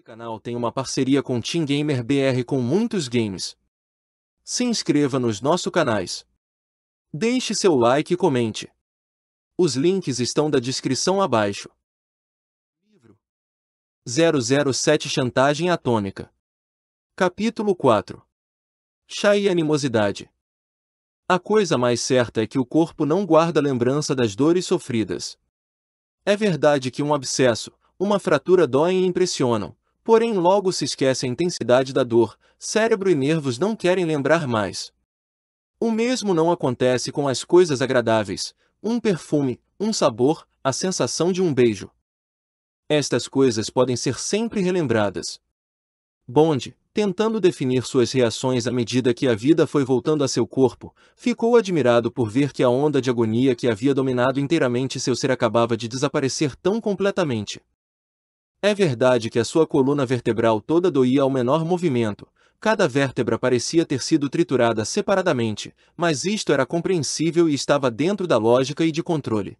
Esse canal tem uma parceria com Team Gamer BR com muitos games. Se inscreva nos nossos canais. Deixe seu like e comente. Os links estão da descrição abaixo. Livro 007 Chantagem Atômica Capítulo 4 Chá e Animosidade A coisa mais certa é que o corpo não guarda lembrança das dores sofridas. É verdade que um abscesso, uma fratura dói e impressionam, Porém logo se esquece a intensidade da dor, cérebro e nervos não querem lembrar mais. O mesmo não acontece com as coisas agradáveis, um perfume, um sabor, a sensação de um beijo. Estas coisas podem ser sempre relembradas. Bond, tentando definir suas reações à medida que a vida foi voltando a seu corpo, ficou admirado por ver que a onda de agonia que havia dominado inteiramente seu ser acabava de desaparecer tão completamente. É verdade que a sua coluna vertebral toda doía ao menor movimento, cada vértebra parecia ter sido triturada separadamente, mas isto era compreensível e estava dentro da lógica e de controle.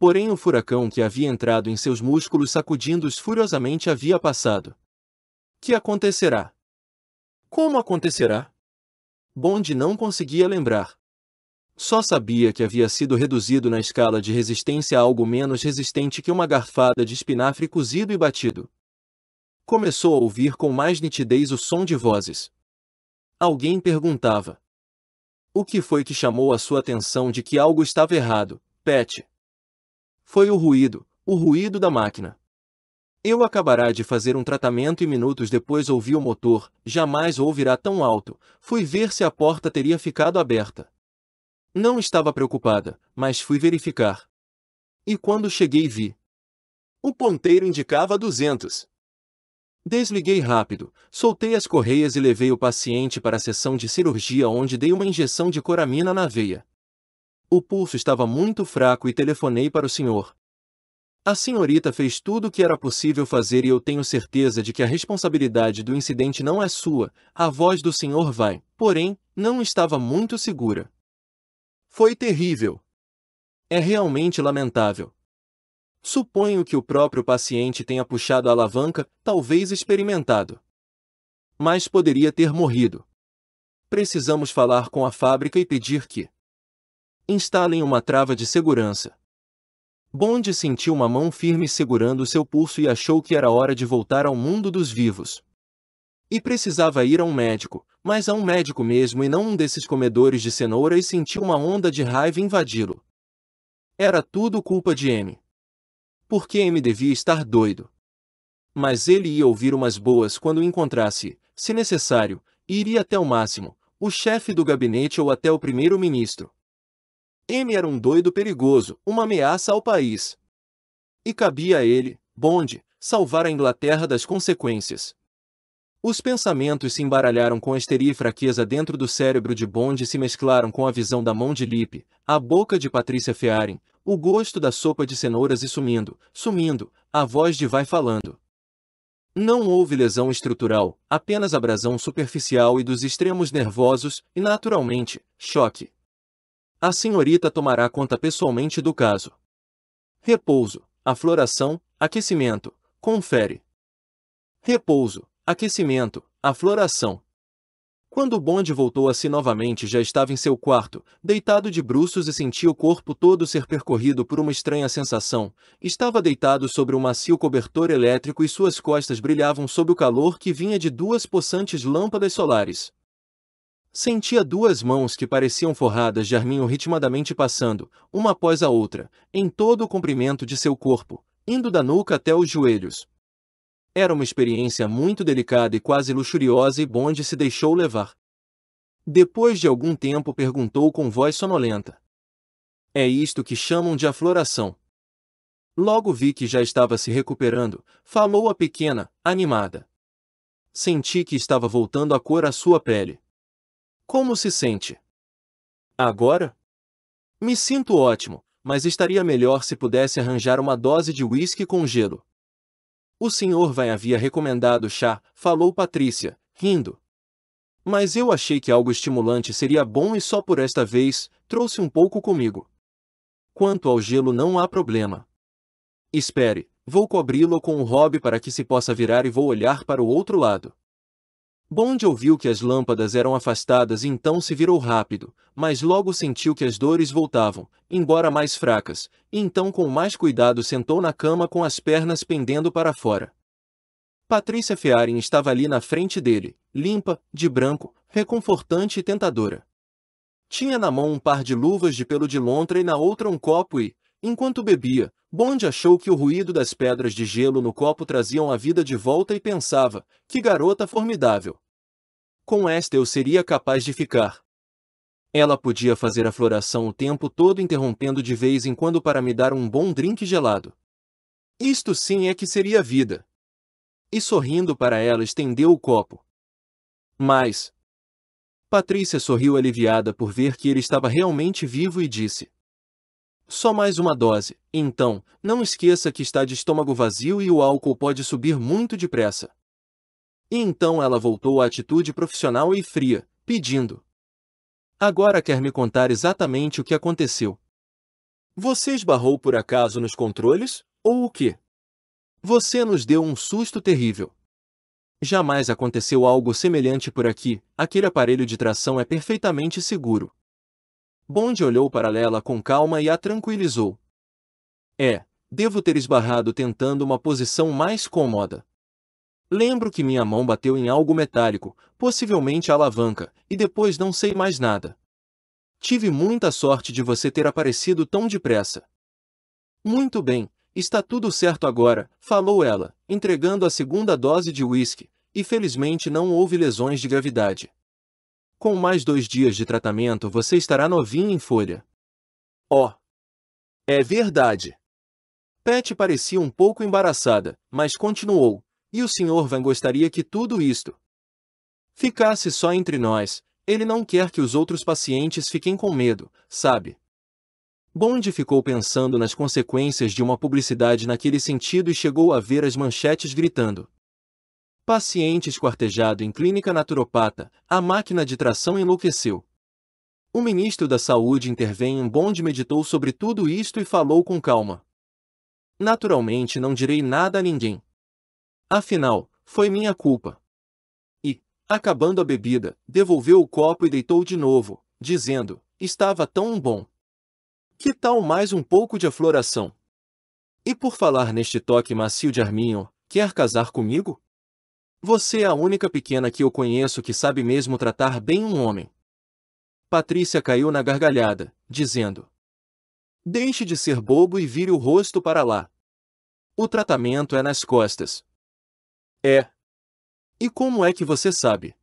Porém o furacão que havia entrado em seus músculos sacudindo-os furiosamente havia passado. Que acontecerá? Como acontecerá? Bond não conseguia lembrar. Só sabia que havia sido reduzido na escala de resistência a algo menos resistente que uma garfada de espinafre cozido e batido. Começou a ouvir com mais nitidez o som de vozes. Alguém perguntava. O que foi que chamou a sua atenção de que algo estava errado, Pet? Foi o ruído, o ruído da máquina. Eu acabará de fazer um tratamento e minutos depois ouvi o motor, jamais ouvirá tão alto, fui ver se a porta teria ficado aberta. Não estava preocupada, mas fui verificar. E quando cheguei vi. O ponteiro indicava 200. Desliguei rápido, soltei as correias e levei o paciente para a sessão de cirurgia onde dei uma injeção de coramina na veia. O pulso estava muito fraco e telefonei para o senhor. A senhorita fez tudo o que era possível fazer e eu tenho certeza de que a responsabilidade do incidente não é sua. A voz do senhor vai, porém, não estava muito segura. Foi terrível. É realmente lamentável. Suponho que o próprio paciente tenha puxado a alavanca, talvez experimentado. Mas poderia ter morrido. Precisamos falar com a fábrica e pedir que instalem uma trava de segurança. Bond sentiu uma mão firme segurando seu pulso e achou que era hora de voltar ao mundo dos vivos. E precisava ir a um médico, mas a um médico mesmo e não um desses comedores de cenoura e sentiu uma onda de raiva invadi-lo. Era tudo culpa de M. Porque M devia estar doido. Mas ele ia ouvir umas boas quando o encontrasse, se necessário, iria até o máximo, o chefe do gabinete ou até o primeiro-ministro. M era um doido perigoso, uma ameaça ao país. E cabia a ele, Bond, salvar a Inglaterra das consequências. Os pensamentos se embaralharam com histeria e fraqueza dentro do cérebro de Bond e se mesclaram com a visão da mão de Lipe, a boca de Patrícia Fearen, o gosto da sopa de cenouras e sumindo, sumindo, a voz de vai falando. Não houve lesão estrutural, apenas abrasão superficial e dos extremos nervosos, e naturalmente, choque. A senhorita tomará conta pessoalmente do caso. Repouso, afloração, aquecimento, confere. Repouso, Aquecimento, a floração. Quando o bonde voltou a si novamente, já estava em seu quarto, deitado de bruços e sentia o corpo todo ser percorrido por uma estranha sensação. Estava deitado sobre um macio cobertor elétrico e suas costas brilhavam sob o calor que vinha de duas possantes lâmpadas solares. Sentia duas mãos que pareciam forradas de arminho ritmadamente passando, uma após a outra, em todo o comprimento de seu corpo, indo da nuca até os joelhos. Era uma experiência muito delicada e quase luxuriosa e Bond se deixou levar. Depois de algum tempo perguntou com voz sonolenta. É isto que chamam de afloração. Logo vi que já estava se recuperando, falou a pequena, animada. Senti que estava voltando a cor à sua pele. Como se sente? Agora? Me sinto ótimo, mas estaria melhor se pudesse arranjar uma dose de uísque com gelo. O senhor vai havia recomendado chá, falou Patrícia, rindo. Mas eu achei que algo estimulante seria bom e só por esta vez, trouxe um pouco comigo. Quanto ao gelo não há problema. Espere, vou cobri-lo com um hobby para que se possa virar e vou olhar para o outro lado. Bond ouviu que as lâmpadas eram afastadas e então se virou rápido, mas logo sentiu que as dores voltavam, embora mais fracas, e então com mais cuidado sentou na cama com as pernas pendendo para fora. Patrícia Fearin estava ali na frente dele, limpa, de branco, reconfortante e tentadora. Tinha na mão um par de luvas de pelo de lontra e na outra um copo e, enquanto bebia, Bond achou que o ruído das pedras de gelo no copo traziam a vida de volta e pensava, que garota formidável! Com esta eu seria capaz de ficar. Ela podia fazer a floração o tempo todo interrompendo de vez em quando para me dar um bom drink gelado. Isto sim é que seria vida. E sorrindo para ela estendeu o copo. Mas... Patrícia sorriu aliviada por ver que ele estava realmente vivo e disse, só mais uma dose. Então, não esqueça que está de estômago vazio e o álcool pode subir muito depressa. E então ela voltou à atitude profissional e fria, pedindo. Agora quer me contar exatamente o que aconteceu. Você esbarrou por acaso nos controles, ou o quê? Você nos deu um susto terrível. Jamais aconteceu algo semelhante por aqui, aquele aparelho de tração é perfeitamente seguro. Bond olhou para Lela com calma e a tranquilizou. É, devo ter esbarrado tentando uma posição mais cômoda. Lembro que minha mão bateu em algo metálico, possivelmente a alavanca, e depois não sei mais nada. Tive muita sorte de você ter aparecido tão depressa. Muito bem, está tudo certo agora, falou ela, entregando a segunda dose de uísque, e felizmente não houve lesões de gravidade. Com mais dois dias de tratamento você estará novinho em folha. Oh! É verdade! Pet parecia um pouco embaraçada, mas continuou. E o Sr. Van gostaria que tudo isto ficasse só entre nós. Ele não quer que os outros pacientes fiquem com medo, sabe? Bond ficou pensando nas consequências de uma publicidade naquele sentido e chegou a ver as manchetes gritando: Paciente esquartejado em clínica naturopata, a máquina de tração enlouqueceu. O ministro da Saúde intervém em bonde meditou sobre tudo isto e falou com calma. Naturalmente não direi nada a ninguém. Afinal, foi minha culpa. E, acabando a bebida, devolveu o copo e deitou de novo, dizendo, estava tão bom. Que tal mais um pouco de afloração? E por falar neste toque macio de Arminho, quer casar comigo? Você é a única pequena que eu conheço que sabe mesmo tratar bem um homem. Patrícia caiu na gargalhada, dizendo: Deixe de ser bobo e vire o rosto para lá. O tratamento é nas costas. É. E como é que você sabe?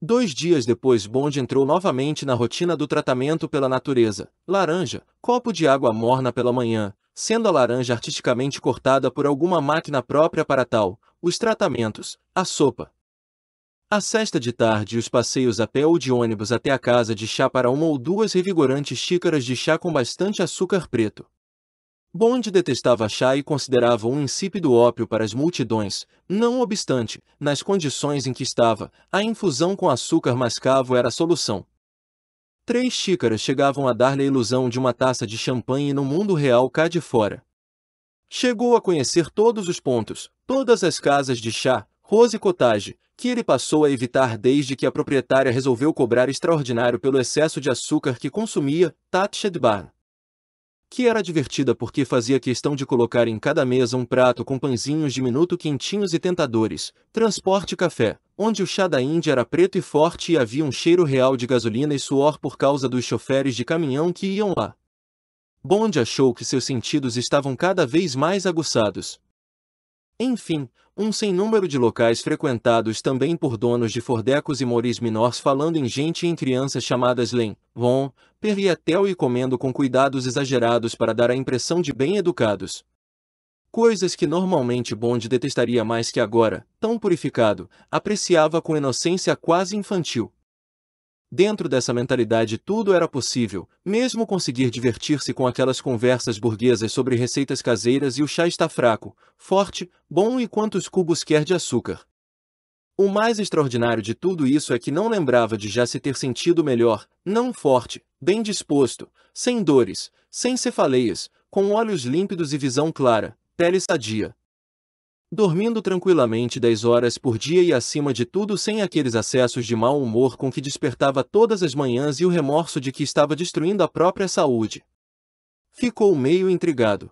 Dois dias depois, Bond entrou novamente na rotina do tratamento pela natureza: laranja, copo de água morna pela manhã, sendo a laranja artisticamente cortada por alguma máquina própria para tal, os tratamentos, a sopa. A sexta de tarde e os passeios a pé ou de ônibus até a casa de chá para uma ou duas revigorantes xícaras de chá com bastante açúcar preto. Bond detestava chá e considerava um insípido ópio para as multidões, não obstante, nas condições em que estava, a infusão com açúcar mascavo era a solução. Três xícaras chegavam a dar-lhe a ilusão de uma taça de champanhe no mundo real cá de fora. Chegou a conhecer todos os pontos, todas as casas de chá, Rose Cottage, que ele passou a evitar desde que a proprietária resolveu cobrar extraordinário pelo excesso de açúcar que consumia, Tatched Bar. Que era divertida porque fazia questão de colocar em cada mesa um prato com pãezinhos de minuto quentinhos e tentadores, transporte café, onde o chá da Índia era preto e forte e havia um cheiro real de gasolina e suor por causa dos choferes de caminhão que iam lá. Bond achou que seus sentidos estavam cada vez mais aguçados. Enfim, um sem número de locais frequentados também por donos de fordecos e moris menores falando em gente e em crianças chamadas Len, Von, Perriatel e comendo com cuidados exagerados para dar a impressão de bem-educados. Coisas que normalmente Bond detestaria mais que agora, tão purificado, apreciava com inocência quase infantil. Dentro dessa mentalidade tudo era possível, mesmo conseguir divertir-se com aquelas conversas burguesas sobre receitas caseiras e o chá está fraco, forte, bom e quantos cubos quer de açúcar. O mais extraordinário de tudo isso é que não lembrava de já se ter sentido melhor, não forte, bem disposto, sem dores, sem cefaleias, com olhos límpidos e visão clara, pele sadia dormindo tranquilamente 10 horas por dia e acima de tudo sem aqueles acessos de mau humor com que despertava todas as manhãs e o remorso de que estava destruindo a própria saúde. Ficou meio intrigado.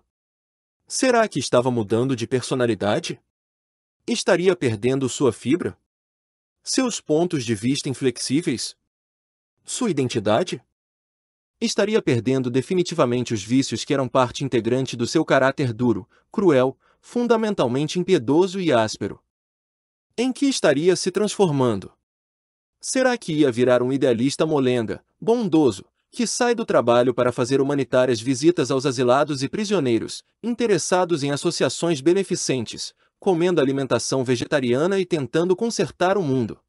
Será que estava mudando de personalidade? Estaria perdendo sua fibra? Seus pontos de vista inflexíveis? Sua identidade? Estaria perdendo definitivamente os vícios que eram parte integrante do seu caráter duro, cruel, fundamentalmente impiedoso e áspero. Em que estaria se transformando? Será que ia virar um idealista molenga, bondoso, que sai do trabalho para fazer humanitárias visitas aos asilados e prisioneiros, interessados em associações beneficentes, comendo alimentação vegetariana e tentando consertar o mundo?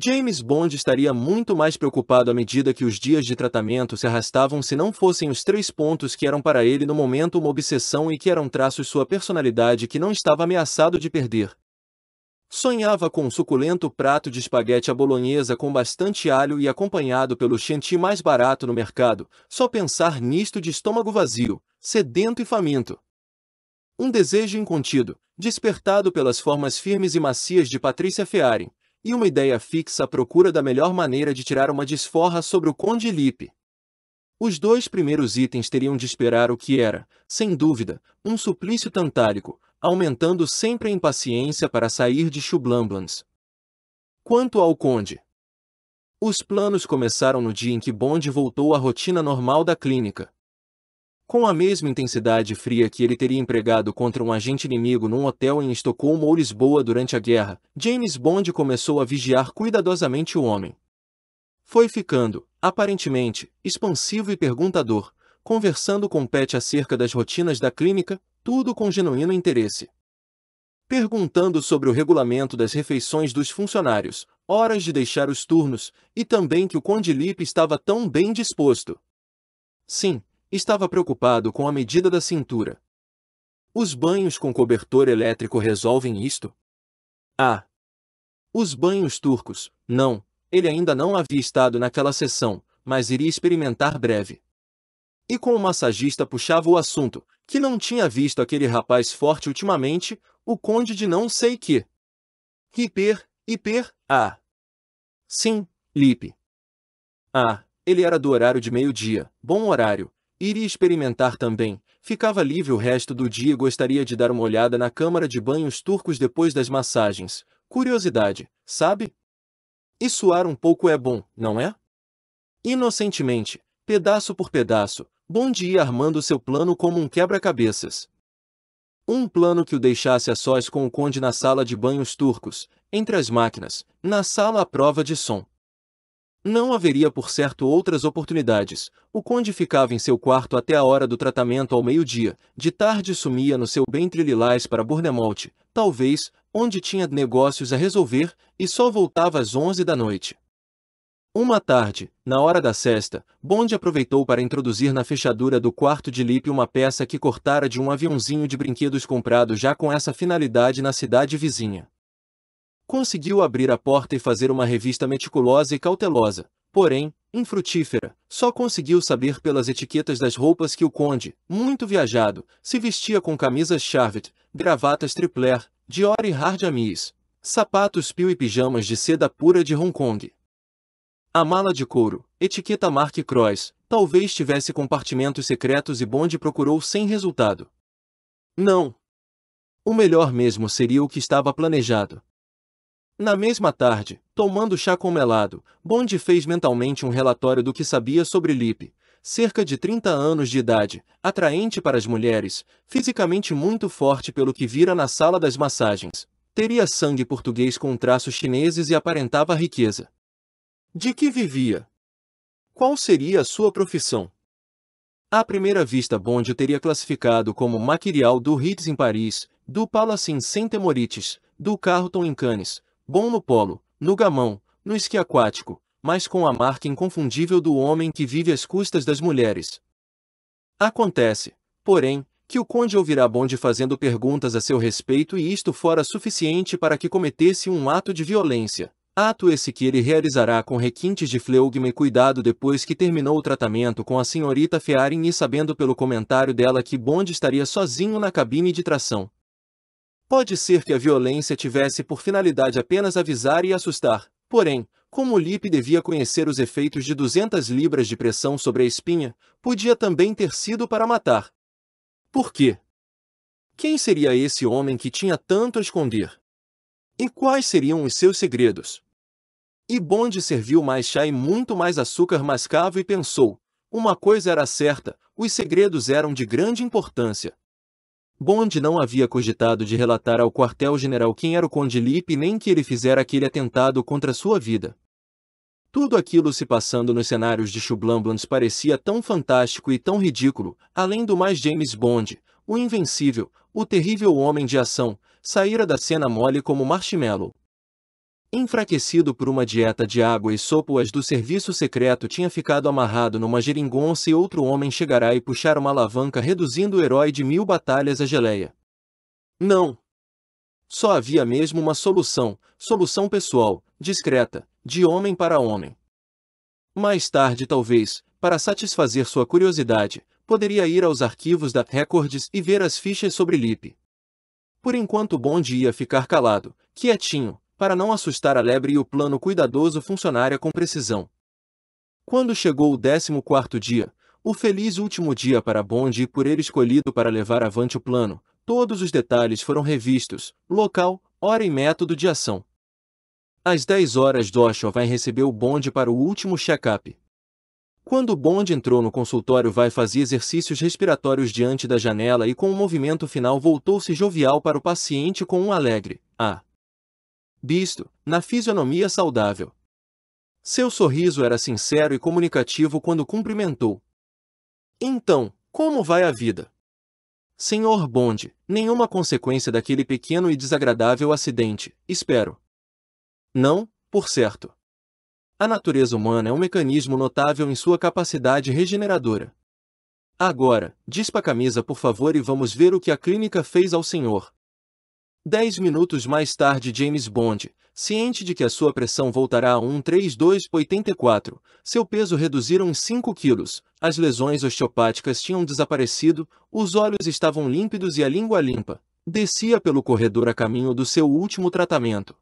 James Bond estaria muito mais preocupado à medida que os dias de tratamento se arrastavam se não fossem os três pontos que eram para ele no momento uma obsessão e que eram traços sua personalidade que não estava ameaçado de perder. Sonhava com um suculento prato de espaguete à bolonhesa com bastante alho e acompanhado pelo chantilly mais barato no mercado, só pensar nisto de estômago vazio, sedento e faminto. Um desejo incontido, despertado pelas formas firmes e macias de Patrícia Fearing, e uma ideia fixa à procura da melhor maneira de tirar uma desforra sobre o Conde Lipe. Os dois primeiros itens teriam de esperar o que era, sem dúvida, um suplício tantálico, aumentando sempre a impaciência para sair de Chublamblans. Quanto ao Conde, os planos começaram no dia em que Bond voltou à rotina normal da clínica com a mesma intensidade fria que ele teria empregado contra um agente inimigo num hotel em Estocolmo ou Lisboa durante a guerra, James Bond começou a vigiar cuidadosamente o homem. Foi ficando, aparentemente, expansivo e perguntador, conversando com Pet acerca das rotinas da clínica, tudo com genuíno interesse. Perguntando sobre o regulamento das refeições dos funcionários, horas de deixar os turnos, e também que o Lip estava tão bem disposto. Sim, Estava preocupado com a medida da cintura. Os banhos com cobertor elétrico resolvem isto? Ah! Os banhos turcos, não, ele ainda não havia estado naquela sessão, mas iria experimentar breve. E com o massagista puxava o assunto, que não tinha visto aquele rapaz forte ultimamente, o conde de não sei que. Hiper, hiper, ah. Sim, Lipe. Ah, ele era do horário de meio-dia, bom horário, Iria experimentar também. Ficava livre o resto do dia e gostaria de dar uma olhada na câmara de banhos turcos depois das massagens. Curiosidade, sabe? E suar um pouco é bom, não é? Inocentemente, pedaço por pedaço, Bom ia armando seu plano como um quebra-cabeças. Um plano que o deixasse a sós com o conde na sala de banhos turcos, entre as máquinas, na sala à prova de som. Não haveria por certo outras oportunidades. O conde ficava em seu quarto até a hora do tratamento ao meio-dia, de tarde sumia no seu ventre lilás para Bournemouth, talvez, onde tinha negócios a resolver, e só voltava às onze da noite. Uma tarde, na hora da sesta, Bond aproveitou para introduzir na fechadura do quarto de Lipe uma peça que cortara de um aviãozinho de brinquedos comprado já com essa finalidade na cidade vizinha. Conseguiu abrir a porta e fazer uma revista meticulosa e cautelosa, porém, infrutífera, só conseguiu saber pelas etiquetas das roupas que o conde, muito viajado, se vestia com camisas charvet, gravatas tripler, dior e hard amis, sapatos pio e pijamas de seda pura de Hong Kong. A mala de couro, etiqueta Mark Cross, talvez tivesse compartimentos secretos e Bond procurou sem resultado. Não. O melhor mesmo seria o que estava planejado, na mesma tarde, tomando chá com melado, Bond fez mentalmente um relatório do que sabia sobre Lipe, cerca de 30 anos de idade, atraente para as mulheres, fisicamente muito forte pelo que vira na sala das massagens. Teria sangue português com traços chineses e aparentava riqueza. De que vivia? Qual seria a sua profissão? À primeira vista, Bond teria classificado como maquirial do Ritz em Paris, do Palace em Saint-Emorites, do Carlton em Cannes, Bom no polo, no gamão, no esqui aquático, mas com a marca inconfundível do homem que vive às custas das mulheres. Acontece, porém, que o conde ouvirá Bond fazendo perguntas a seu respeito e isto fora suficiente para que cometesse um ato de violência. Ato esse que ele realizará com requintes de fleugma e cuidado depois que terminou o tratamento com a senhorita Fearin e sabendo pelo comentário dela que Bond estaria sozinho na cabine de tração. Pode ser que a violência tivesse por finalidade apenas avisar e assustar, porém, como Lipe devia conhecer os efeitos de 200 libras de pressão sobre a espinha, podia também ter sido para matar. Por quê? Quem seria esse homem que tinha tanto a esconder? E quais seriam os seus segredos? E Bond serviu mais chá e muito mais açúcar mascavo e pensou. Uma coisa era certa, os segredos eram de grande importância. Bond não havia cogitado de relatar ao quartel-general quem era o Conde Lip nem que ele fizera aquele atentado contra sua vida. Tudo aquilo se passando nos cenários de Chublamblands parecia tão fantástico e tão ridículo, além do mais James Bond, o invencível, o terrível homem de ação, saíra da cena mole como marshmallow. Enfraquecido por uma dieta de água e sopo as do serviço secreto tinha ficado amarrado numa geringonça e outro homem chegará e puxar uma alavanca reduzindo o herói de mil batalhas à geleia. Não. Só havia mesmo uma solução, solução pessoal, discreta, de homem para homem. Mais tarde talvez, para satisfazer sua curiosidade, poderia ir aos arquivos da Records e ver as fichas sobre Lipe. Por enquanto Bond ia ficar calado, quietinho, para não assustar a lebre e o plano cuidadoso funcionária com precisão. Quando chegou o décimo quarto dia, o feliz último dia para Bond e por ele escolhido para levar avante o plano, todos os detalhes foram revistos, local, hora e método de ação. Às 10 horas Joshua vai receber o Bond para o último check-up. Quando Bond entrou no consultório vai fazer exercícios respiratórios diante da janela e com o um movimento final voltou-se jovial para o paciente com um alegre, ah, Bisto, na fisionomia saudável. Seu sorriso era sincero e comunicativo quando cumprimentou. Então, como vai a vida? Senhor Bond, nenhuma consequência daquele pequeno e desagradável acidente, espero. Não, por certo. A natureza humana é um mecanismo notável em sua capacidade regeneradora. Agora, dispa a camisa por favor e vamos ver o que a clínica fez ao senhor, Dez minutos mais tarde, James Bond, ciente de que a sua pressão voltará a 132,84, seu peso reduziu uns 5 quilos, as lesões osteopáticas tinham desaparecido, os olhos estavam límpidos e a língua limpa. Descia pelo corredor a caminho do seu último tratamento.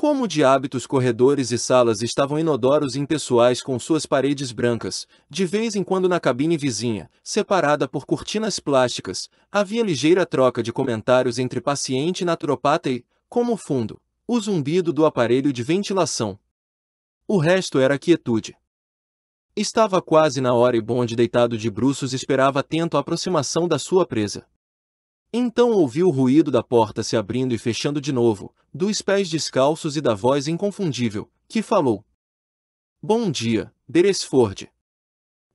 Como de hábitos corredores e salas estavam inodoros e impessoais com suas paredes brancas, de vez em quando na cabine vizinha, separada por cortinas plásticas, havia ligeira troca de comentários entre paciente e naturopata e, como fundo, o zumbido do aparelho de ventilação. O resto era quietude. Estava quase na hora e Bond deitado de bruços esperava atento a aproximação da sua presa. Então ouvi o ruído da porta se abrindo e fechando de novo, dos pés descalços e da voz inconfundível, que falou. Bom dia, Beresford.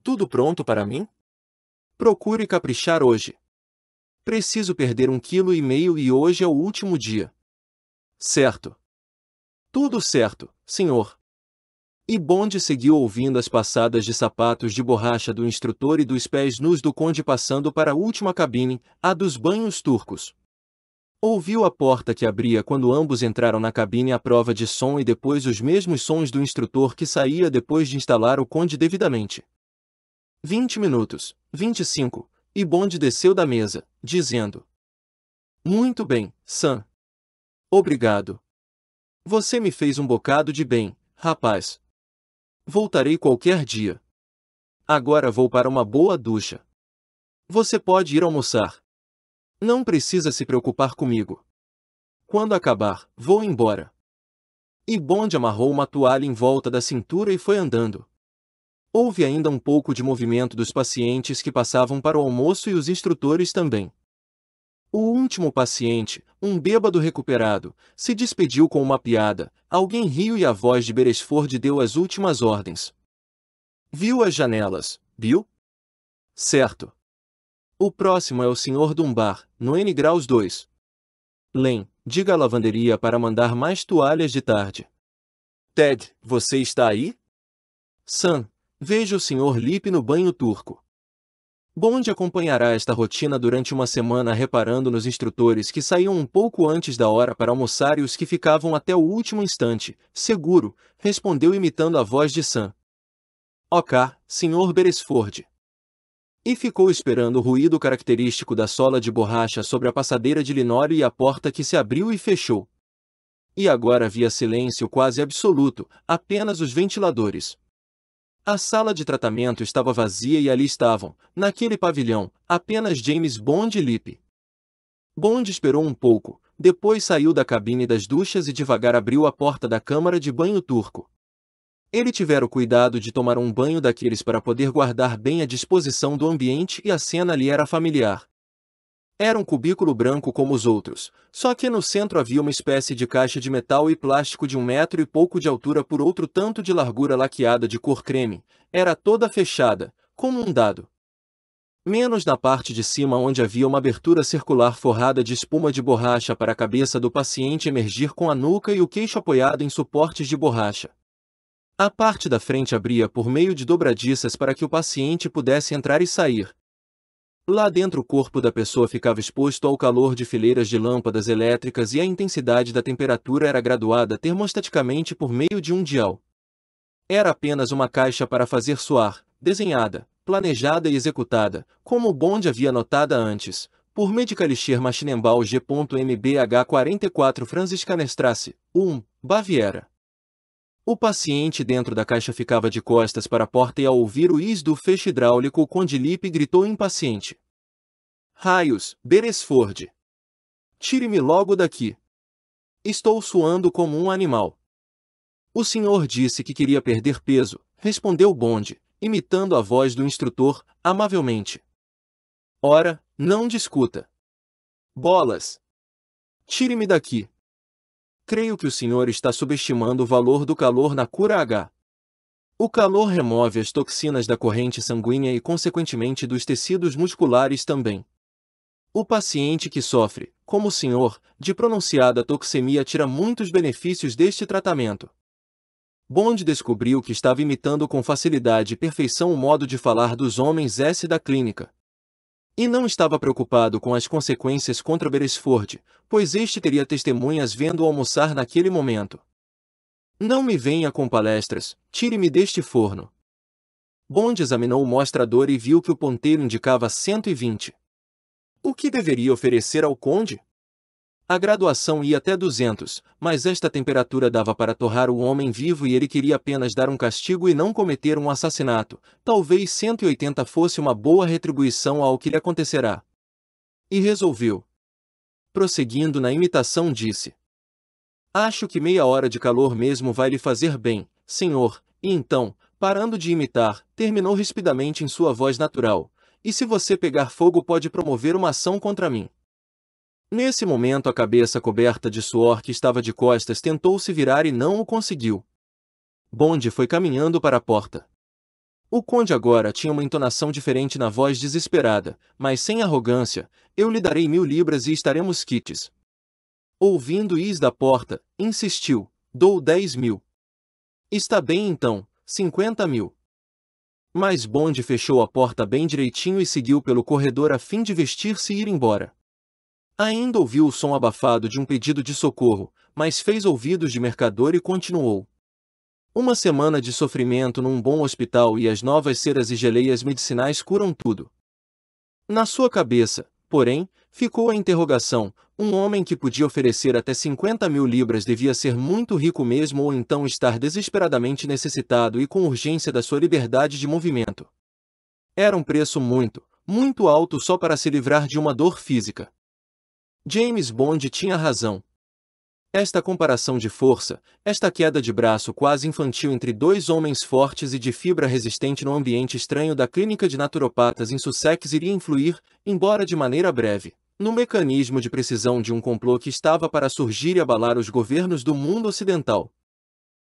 Tudo pronto para mim? Procure caprichar hoje. Preciso perder um quilo e meio e hoje é o último dia. Certo. Tudo certo, senhor. E Bond seguiu ouvindo as passadas de sapatos de borracha do instrutor e dos pés nus do conde passando para a última cabine, a dos banhos turcos. Ouviu a porta que abria quando ambos entraram na cabine à prova de som e depois os mesmos sons do instrutor que saía depois de instalar o conde devidamente. Vinte minutos, vinte e cinco, e Bond desceu da mesa, dizendo: Muito bem, Sam. Obrigado. Você me fez um bocado de bem, rapaz. Voltarei qualquer dia. Agora vou para uma boa ducha. Você pode ir almoçar. Não precisa se preocupar comigo. Quando acabar, vou embora. E Bond amarrou uma toalha em volta da cintura e foi andando. Houve ainda um pouco de movimento dos pacientes que passavam para o almoço e os instrutores também. O último paciente, um bêbado recuperado, se despediu com uma piada. Alguém riu e a voz de Beresford deu as últimas ordens. Viu as janelas, viu? Certo. O próximo é o Sr. Dumbar, no N graus 2. Len, diga à lavanderia para mandar mais toalhas de tarde. Ted, você está aí? Sam, veja o Sr. Lip no banho turco. Bond acompanhará esta rotina durante uma semana reparando nos instrutores que saíam um pouco antes da hora para almoçar e os que ficavam até o último instante. Seguro, respondeu imitando a voz de Sam. Ok, Sr. Beresford. E ficou esperando o ruído característico da sola de borracha sobre a passadeira de linóleo e a porta que se abriu e fechou. E agora havia silêncio quase absoluto, apenas os ventiladores, a sala de tratamento estava vazia e ali estavam, naquele pavilhão, apenas James Bond e Lip. Bond esperou um pouco, depois saiu da cabine das duchas e devagar abriu a porta da câmara de banho turco. Ele tivera o cuidado de tomar um banho daqueles para poder guardar bem a disposição do ambiente e a cena lhe era familiar. Era um cubículo branco como os outros, só que no centro havia uma espécie de caixa de metal e plástico de um metro e pouco de altura por outro tanto de largura laqueada de cor creme. Era toda fechada, como um dado. Menos na parte de cima onde havia uma abertura circular forrada de espuma de borracha para a cabeça do paciente emergir com a nuca e o queixo apoiado em suportes de borracha. A parte da frente abria por meio de dobradiças para que o paciente pudesse entrar e sair, Lá dentro o corpo da pessoa ficava exposto ao calor de fileiras de lâmpadas elétricas e a intensidade da temperatura era graduada termostaticamente por meio de um dial. Era apenas uma caixa para fazer suar, desenhada, planejada e executada, como o Bond havia notada antes, por Medicalischer Maschinenbau G.MBH 44 Franziskaner 1, Baviera. O paciente dentro da caixa ficava de costas para a porta e ao ouvir o is do feixe hidráulico, o Condilipe gritou impaciente. Raios, Beresford! Tire-me logo daqui! Estou suando como um animal. O senhor disse que queria perder peso, respondeu Bond, imitando a voz do instrutor, amavelmente. Ora, não discuta. Bolas! Tire-me daqui! Creio que o senhor está subestimando o valor do calor na cura H. O calor remove as toxinas da corrente sanguínea e, consequentemente, dos tecidos musculares também. O paciente que sofre, como o senhor, de pronunciada toxemia tira muitos benefícios deste tratamento. Bond descobriu que estava imitando com facilidade e perfeição o modo de falar dos homens S da clínica. E não estava preocupado com as consequências contra Beresford, pois este teria testemunhas vendo almoçar naquele momento. Não me venha com palestras, tire-me deste forno. Bond examinou o mostrador e viu que o ponteiro indicava 120. O que deveria oferecer ao conde? A graduação ia até 200, mas esta temperatura dava para torrar o homem vivo e ele queria apenas dar um castigo e não cometer um assassinato. Talvez 180 fosse uma boa retribuição ao que lhe acontecerá. E resolveu. Prosseguindo na imitação, disse: Acho que meia hora de calor mesmo vai lhe fazer bem, senhor. E então, parando de imitar, terminou rispidamente em sua voz natural: E se você pegar fogo, pode promover uma ação contra mim. Nesse momento, a cabeça coberta de suor que estava de costas tentou se virar e não o conseguiu. Bond foi caminhando para a porta. O conde agora tinha uma entonação diferente na voz desesperada, mas sem arrogância. Eu lhe darei mil libras e estaremos quites. Ouvindo Is da porta, insistiu. Dou dez mil. Está bem então, cinquenta mil. Mas Bond fechou a porta bem direitinho e seguiu pelo corredor a fim de vestir-se e ir embora. Ainda ouviu o som abafado de um pedido de socorro, mas fez ouvidos de mercador e continuou. Uma semana de sofrimento num bom hospital e as novas ceras e geleias medicinais curam tudo. Na sua cabeça, porém, ficou a interrogação: um homem que podia oferecer até 50 mil libras devia ser muito rico mesmo ou então estar desesperadamente necessitado e com urgência da sua liberdade de movimento. Era um preço muito, muito alto só para se livrar de uma dor física. James Bond tinha razão. Esta comparação de força, esta queda de braço quase infantil entre dois homens fortes e de fibra resistente no ambiente estranho da clínica de naturopatas em Sussex iria influir, embora de maneira breve, no mecanismo de precisão de um complô que estava para surgir e abalar os governos do mundo ocidental,